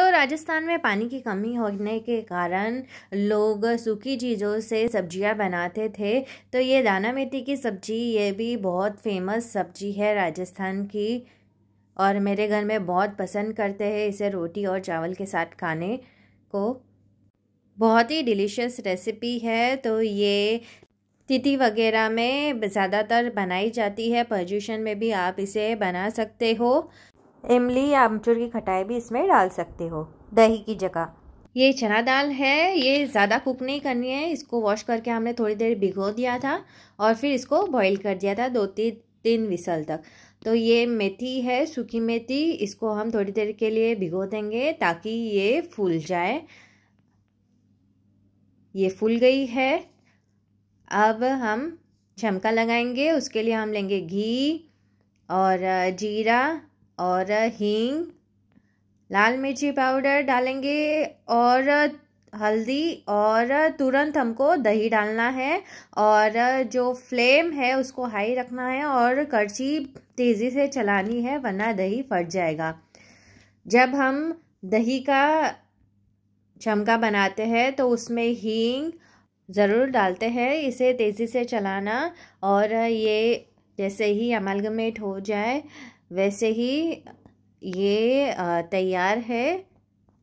तो राजस्थान में पानी की कमी होने के कारण लोग सूखी चीज़ों से सब्जियां बनाते थे तो ये दाना मेथी की सब्ज़ी ये भी बहुत फेमस सब्ज़ी है राजस्थान की और मेरे घर में बहुत पसंद करते हैं इसे रोटी और चावल के साथ खाने को बहुत ही डिलीशियस रेसिपी है तो ये तिथि वगैरह में ज़्यादातर बनाई जाती है पर्यूषण में भी आप इसे बना सकते हो इमली या अमचूर की खटाई भी इसमें डाल सकते हो दही की जगह ये चना दाल है ये ज़्यादा कुक नहीं करनी है इसको वॉश करके हमने थोड़ी देर भिगो दिया था और फिर इसको बॉईल कर दिया था दो तीन तीन विसल तक तो ये मेथी है सूखी मेथी इसको हम थोड़ी देर के लिए भिगो देंगे ताकि ये फूल जाए ये फूल गई है अब हम चमका लगाएंगे उसके लिए हम लेंगे घी और जीरा और हींग लाल मिर्ची पाउडर डालेंगे और हल्दी और तुरंत हमको दही डालना है और जो फ्लेम है उसको हाई रखना है और करछी तेज़ी से चलानी है वरना दही फट जाएगा जब हम दही का चमका बनाते हैं तो उसमें हींग ज़रूर डालते हैं इसे तेज़ी से चलाना और ये जैसे ही अमलगमेट हो जाए वैसे ही ये तैयार है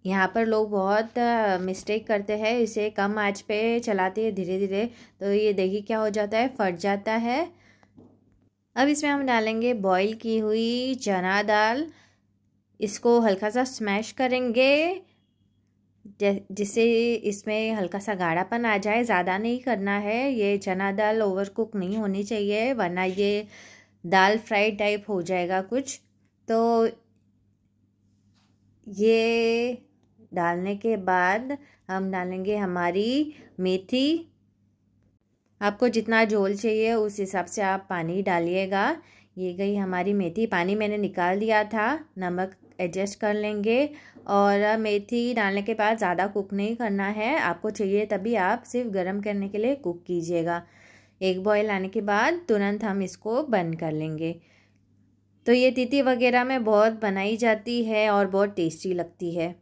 यहाँ पर लोग बहुत मिस्टेक करते हैं इसे कम आंच पे चलाते हैं धीरे धीरे तो ये देखिए क्या हो जाता है फट जाता है अब इसमें हम डालेंगे बॉईल की हुई चना दाल इसको हल्का सा स्मैश करेंगे जिससे इसमें हल्का सा गाढ़ापन आ जाए ज़्यादा नहीं करना है ये चना दाल ओवर कुक नहीं होनी चाहिए वरना ये दाल फ्राई टाइप हो जाएगा कुछ तो ये डालने के बाद हम डालेंगे हमारी मेथी आपको जितना झोल चाहिए उस हिसाब से आप पानी डालिएगा ये गई हमारी मेथी पानी मैंने निकाल दिया था नमक एडजस्ट कर लेंगे और मेथी डालने के बाद ज़्यादा कुक नहीं करना है आपको चाहिए तभी आप सिर्फ गर्म करने के लिए कुक कीजिएगा एक बॉयल आने के बाद तुरंत हम इसको बंद कर लेंगे तो ये तिथि वगैरह में बहुत बनाई जाती है और बहुत टेस्टी लगती है